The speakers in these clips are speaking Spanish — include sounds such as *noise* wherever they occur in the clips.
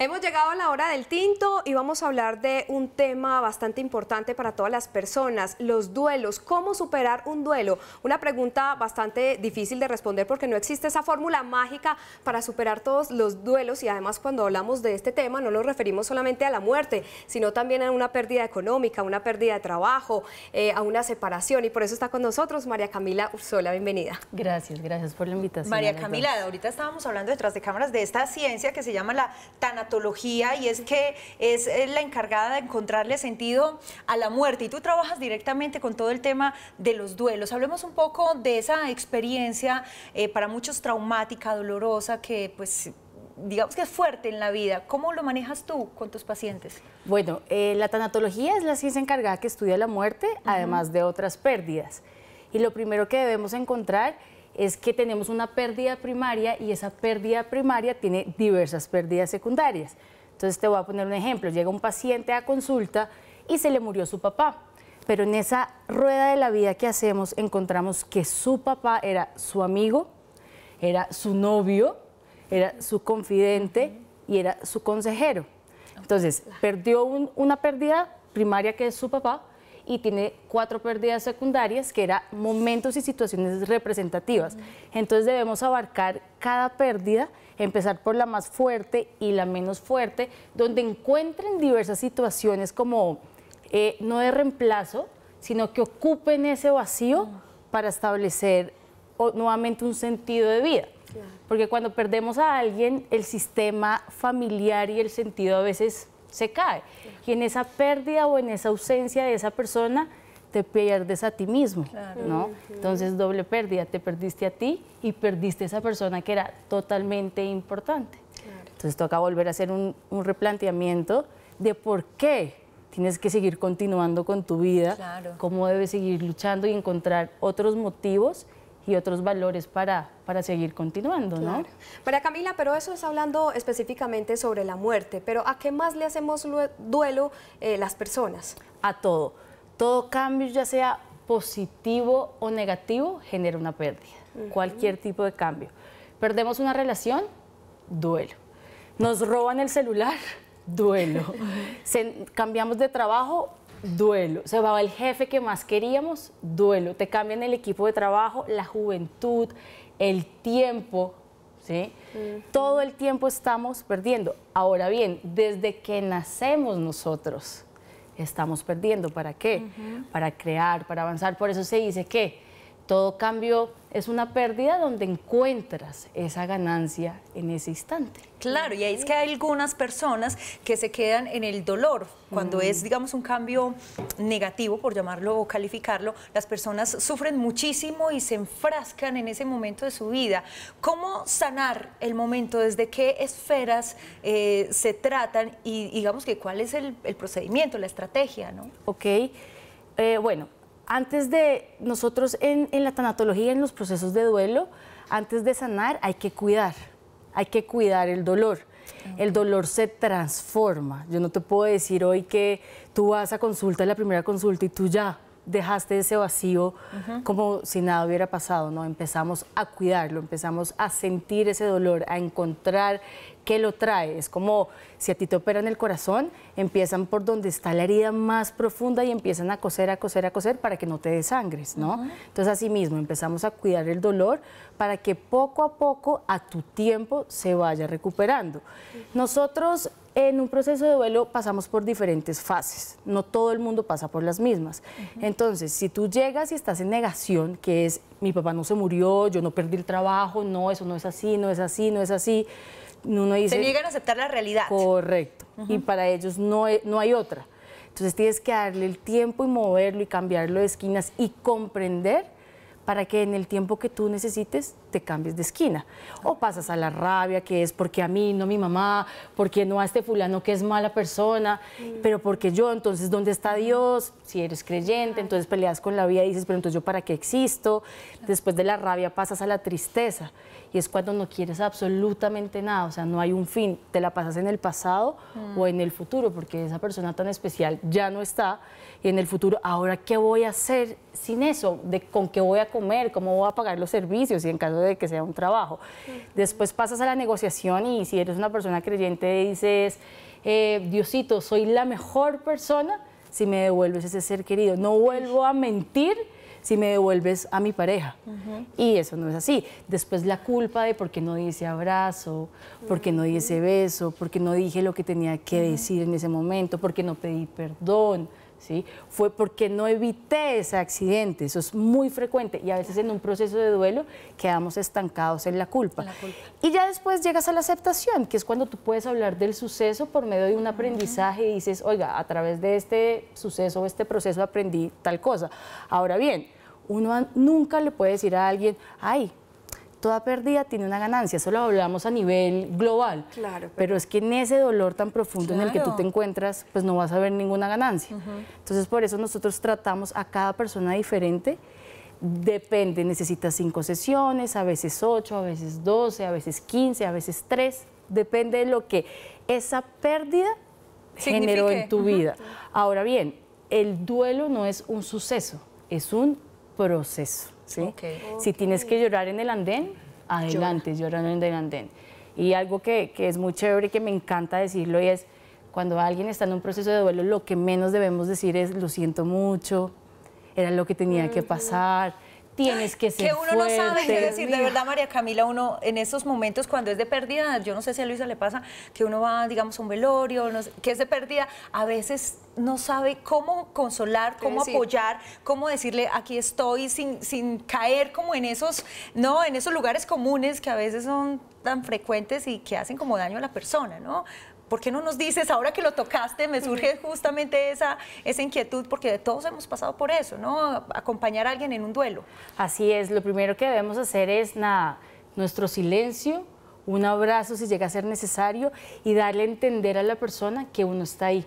Hemos llegado a la hora del tinto y vamos a hablar de un tema bastante importante para todas las personas, los duelos, cómo superar un duelo. Una pregunta bastante difícil de responder porque no existe esa fórmula mágica para superar todos los duelos y además cuando hablamos de este tema no nos referimos solamente a la muerte, sino también a una pérdida económica, a una pérdida de trabajo, eh, a una separación y por eso está con nosotros María Camila Ursula, bienvenida. Gracias, gracias por la invitación. María Camila, ahorita estábamos hablando detrás de cámaras de esta ciencia que se llama la tanatología tanatología y es que es, eh, la encargada de encontrarle sentido a la muerte. Y tú trabajas directamente con todo el tema de los duelos. Hablemos un poco de esa experiencia eh, para muchos traumática, dolorosa, que pues digamos que es fuerte en la vida. ¿Cómo lo manejas tú con tus pacientes? Bueno, eh, la tanatología es la ciencia encargada que estudia la muerte, además de otras pérdidas. Y lo primero que debemos encontrar es que tenemos una pérdida primaria y esa pérdida primaria tiene diversas pérdidas secundarias. Entonces te voy a poner un ejemplo, llega un paciente a consulta y se le murió su papá, pero en esa rueda de la vida que hacemos encontramos que su papá era su amigo, era su novio, era su confidente y era su consejero. Entonces, perdió una pérdida primaria que es su papá, y tiene cuatro pérdidas secundarias, que era momentos y situaciones representativas. Entonces debemos abarcar cada pérdida, empezar por la más fuerte y la menos fuerte, donde encuentren diversas situaciones como eh, no de reemplazo, sino que ocupen ese vacío para establecer nuevamente un sentido de vida. Porque cuando perdemos a alguien, el sistema familiar y el sentido a veces se cae. Y en esa pérdida o en esa ausencia de esa persona, te pierdes a ti mismo, ¿no? Entonces, doble pérdida, te perdiste a ti y perdiste a esa persona que era totalmente importante. Entonces, toca volver a hacer un, replanteamiento de por qué tienes que seguir continuando con tu vida, cómo debes seguir luchando y encontrar otros motivos y otros valores para, seguir continuando, ¿no? María Camila, pero eso es hablando específicamente sobre la muerte, pero ¿a qué más le hacemos duelo eh, las personas? A todo. Todo cambio, ya sea positivo o negativo, genera una pérdida. Cualquier tipo de cambio. Perdemos una relación, duelo. Nos roban el celular, *laughs* duelo. *laughs* cambiamos de trabajo, duelo. Se va el jefe que más queríamos, duelo. Te cambian el equipo de trabajo, la juventud, el tiempo, ¿sí? Todo el tiempo estamos perdiendo. Ahora bien, desde que nacemos nosotros estamos perdiendo. ¿Para qué? Para crear, para avanzar. Por eso se dice que todo cambio es una pérdida donde encuentras esa ganancia en ese instante. Claro, y ahí es que hay algunas personas que se quedan en el dolor. Cuando mm. es, digamos, un cambio negativo, por llamarlo o calificarlo, las personas sufren muchísimo y se enfrascan en ese momento de su vida. ¿Cómo sanar el momento? ¿Desde qué esferas eh, se tratan? Y digamos que cuál es el, procedimiento, la estrategia, ¿no? Ok. Eh, bueno, antes de nosotros en, la tanatología, en los procesos de duelo, antes de sanar hay que cuidar, hay que cuidar el dolor. El dolor se transforma. Yo no te puedo decir hoy que tú vas a consulta, la primera consulta, y tú ya dejaste ese vacío como si nada hubiera pasado, ¿no? Empezamos a cuidarlo, empezamos a sentir ese dolor, a encontrar qué lo trae. Es como si a ti te operan el corazón, empiezan por donde está la herida más profunda y empiezan a coser, a coser, a coser para que no te desangres, ¿no? Entonces, así mismo, empezamos a cuidar el dolor para que poco a poco, a tu tiempo, se vaya recuperando. Nosotros en un proceso de duelo pasamos por diferentes fases, no todo el mundo pasa por las mismas. Entonces, si tú llegas y estás en negación, que es mi papá no se murió, yo no perdí el trabajo, no, eso no es así, no es así, no es así, uno Se niegan a aceptar la realidad. Correcto. Y para ellos no, e, no hay otra. Entonces tienes que darle el tiempo y moverlo y cambiarlo de esquinas y comprender para que en el tiempo que tú necesites te cambies de esquina. O pasas a la rabia, que es porque a mí, no a mi mamá, porque no a este fulano que es mala persona, pero porque yo, entonces, ¿dónde está Dios? Si eres creyente, entonces peleas con la vida y dices, pero entonces yo para qué existo. Después de la rabia pasas a la tristeza y es cuando no quieres absolutamente nada, o sea, no hay un fin, te la pasas en el pasado o mm. en el futuro, porque esa persona tan especial ya no está y en el futuro, ahora, ¿qué voy a hacer sin eso? ¿De ¿Con qué voy a comer? ¿Cómo voy a pagar los servicios? Y en caso de que sea un trabajo. Después pasas a la negociación y si eres una persona creyente dices, eh, Diosito, soy la mejor persona si me devuelves ese ser querido. No vuelvo a mentir si me devuelves a mi pareja. Y eso no es así. Después la culpa de por qué no di ese abrazo, por qué no di ese beso, por qué no dije lo que tenía que decir en ese momento, por qué no pedí perdón fue porque no evité ese accidente. Eso es muy frecuente y a veces en un proceso de duelo quedamos estancados en la culpa. Y ya después llegas a la aceptación, que es cuando tú puedes hablar del suceso por medio de un aprendizaje y dices, oiga, a través de este suceso, O este proceso aprendí tal cosa. Ahora bien, uno nunca le puede decir a alguien, ay, toda pérdida tiene una ganancia, eso lo hablamos a nivel global, claro, pero... es que en ese dolor tan profundo en el que tú te encuentras, pues no vas a ver ninguna ganancia. Entonces por eso nosotros tratamos a cada persona diferente, depende, necesitas cinco sesiones, a veces ocho, a veces doce, a veces quince, a veces tres, depende de lo que esa pérdida generó en tu vida. Ahora bien, el duelo no es un suceso, es un proceso. Si tienes que llorar en el andén, adelante, llora. en el andén. Y algo que, es muy chévere que me encanta decirlo y es, cuando alguien está en un proceso de duelo, lo que menos debemos decir es, lo siento mucho, era lo que tenía que pasar tienes que ser Que uno no sabe, decir, de verdad, María Camila, uno en esos momentos cuando es de pérdida, yo no sé si a Luisa le pasa, que uno va, digamos, a un velorio, que es de pérdida, a veces no sabe cómo consolar, cómo apoyar, cómo decirle aquí estoy sin, sin caer como en esos, no, en esos lugares comunes que a veces son tan frecuentes y que hacen como daño a la persona, ¿no? ¿Por qué no nos dices, ahora que lo tocaste, me surge justamente esa, inquietud, porque todos hemos pasado por eso, ¿no? Acompañar a alguien en un duelo. Así es, lo primero que debemos hacer es, nada, nuestro silencio, un abrazo si llega a ser necesario y darle a entender a la persona que uno está ahí.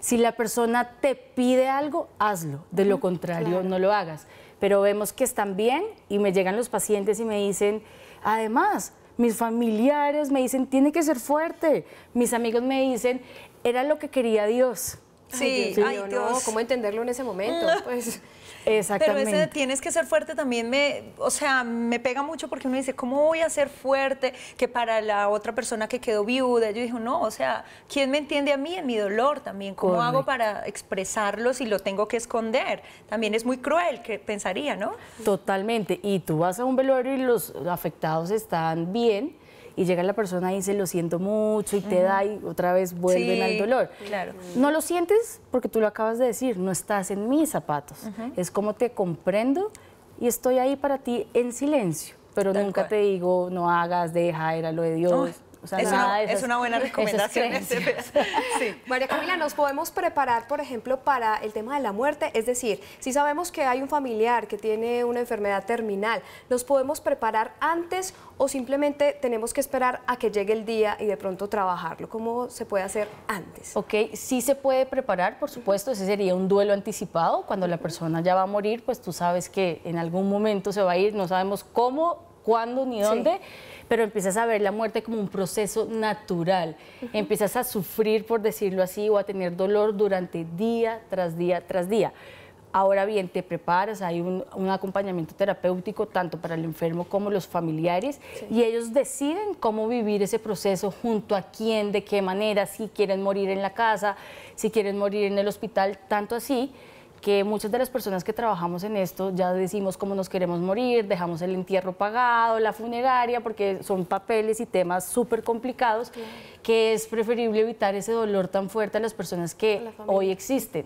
Si la persona te pide algo, hazlo, de lo contrario no lo hagas. Pero vemos que están bien y me llegan los pacientes y me dicen, además, mis familiares me dicen, tiene que ser fuerte, mis amigos me dicen, era lo que quería Dios. Sí, ay, Dios, ¿cómo entenderlo en ese momento? Mm. Pues Exactamente. Pero ese tienes que ser fuerte también me, o sea, me pega mucho porque uno dice, ¿cómo voy a ser fuerte? Que para la otra persona que quedó viuda, yo dije, no, o sea, ¿quién me entiende a mí en mi dolor también? ¿Cómo hago para expresarlo si lo tengo que esconder? También es muy cruel, que pensaría, ¿no? Totalmente. Y tú vas a un velorio y los afectados están bien y llega la persona y dice lo siento mucho y te da y otra vez vuelven al dolor. No lo sientes porque tú lo acabas de decir, no estás en mis zapatos. Es como te comprendo y estoy ahí para ti en silencio, pero nunca te digo no hagas, deja, era lo de Dios es, una, buena *laughs* recomendación. *laughs* María Camila, ¿nos podemos preparar, por ejemplo, para el tema de la muerte? Es decir, si sabemos que hay un familiar que tiene una enfermedad terminal, ¿nos podemos preparar antes o simplemente tenemos que esperar a que llegue el día y de pronto trabajarlo? ¿Cómo se puede hacer antes? Ok, sí se puede preparar, por supuesto, ese sería un duelo anticipado. Cuando la persona ya va a morir, pues tú sabes que en algún momento se va a ir, no sabemos cómo, cuándo ni dónde, pero empiezas a ver la muerte como un proceso natural. Empiezas a sufrir, por decirlo así, o a tener dolor durante día tras día tras día. Ahora bien, te preparas, hay un, acompañamiento terapéutico tanto para el enfermo como los familiares y ellos deciden cómo vivir ese proceso, junto a quién, de qué manera, si quieren morir en la casa, si quieren morir en el hospital, tanto así que muchas de las personas que trabajamos en esto ya decimos cómo nos queremos morir, dejamos el entierro pagado, la funeraria, porque son papeles y temas súper complicados, que es preferible evitar ese dolor tan fuerte a las personas que hoy existen.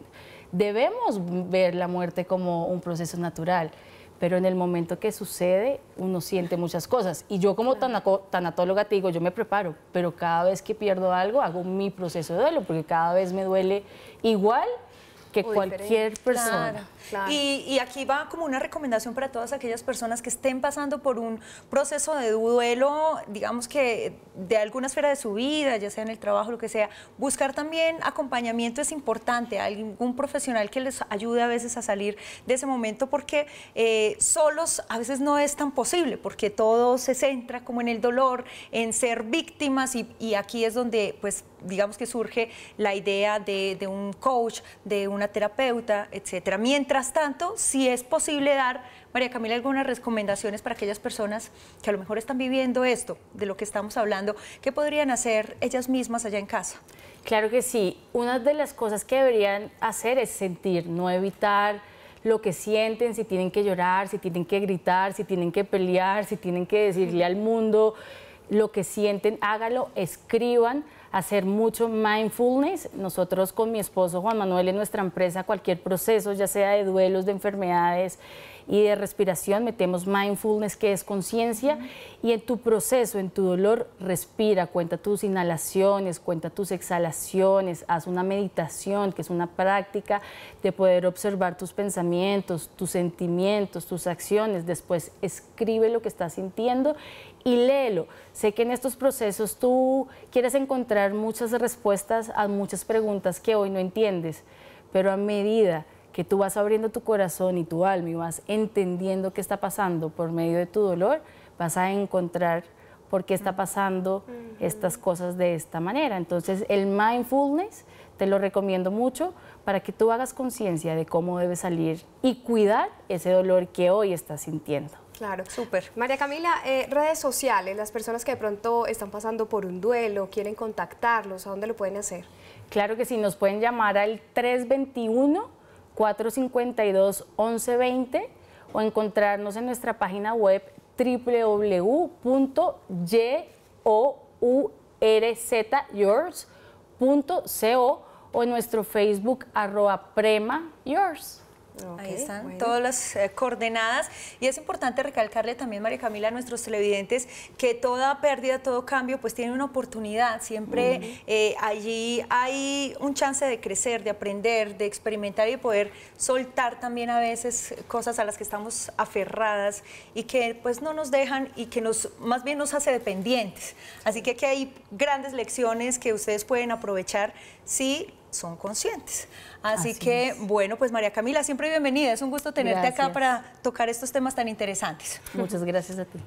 Debemos ver la muerte como un proceso natural pero en el momento que sucede uno siente muchas cosas. Y yo como tan tanatóloga te digo, yo me preparo, pero cada vez que pierdo algo hago mi proceso de duelo, porque cada vez me duele igual cualquier persona. Y, aquí va como una recomendación para todas aquellas personas que estén pasando por un proceso de duelo, digamos que de alguna esfera de su vida, ya sea en el trabajo, lo que sea, buscar también acompañamiento es importante, algún profesional que les ayude a veces a salir de ese momento, porque eh, solos a veces no es tan posible, porque todo se centra como en el dolor, en ser víctimas y, aquí es donde pues digamos que surge la idea de un coach, de una terapeuta, etcétera. Mientras tanto, si es posible dar, María Camila, algunas recomendaciones para aquellas personas que a lo mejor están viviendo esto, de lo que estamos hablando, ¿qué podrían hacer ellas mismas allá en casa? Claro que sí. Una de las cosas que deberían hacer es sentir, no evitar lo que sienten, si tienen que llorar, si tienen que gritar, si tienen que pelear, si tienen que decirle al mundo lo que sienten, hágalo, escriban hacer mucho mindfulness. Nosotros con mi esposo Juan Manuel en nuestra empresa, cualquier proceso, ya sea de duelos, de enfermedades, y de respiración. Metemos mindfulness, que es conciencia. Y en tu proceso, en tu dolor, respira, cuenta tus inhalaciones, cuenta tus exhalaciones, haz una meditación, que es una práctica de poder observar tus pensamientos, tus sentimientos, tus acciones. Después escribe lo que estás sintiendo y léelo. Sé que en estos procesos tú quieres encontrar muchas respuestas a muchas preguntas que hoy no entiendes, pero a medida que tú vas abriendo tu corazón y tu alma y vas entendiendo qué está pasando por medio de tu dolor, vas a encontrar por qué está pasando estas cosas de esta manera. Entonces, el mindfulness te lo recomiendo mucho para que tú hagas conciencia de cómo debe salir y cuidar ese dolor que hoy estás sintiendo. Claro, súper. María Camila, eh, redes sociales, las personas que de pronto están pasando por un duelo, quieren contactarlos, ¿a dónde lo pueden hacer? Claro que sí, nos pueden llamar al 321 452-1120 o encontrarnos en nuestra página web www.yourz.co o en nuestro Facebook arroba prema yours. Ahí están todas las eh, coordenadas. Y es importante recalcarle también, María Camila, a nuestros televidentes que toda pérdida, todo cambio, pues tiene una oportunidad. Siempre eh, allí hay un chance de crecer, de aprender, de experimentar y poder soltar también a veces cosas a las que estamos aferradas y que pues no nos dejan y que nos más bien nos hace dependientes. Así que aquí hay grandes lecciones que ustedes pueden aprovechar si son conscientes. Así, que, bueno, pues María Camila, siempre bienvenida. Es un gusto tenerte acá para tocar estos temas tan interesantes. Muchas gracias a ti.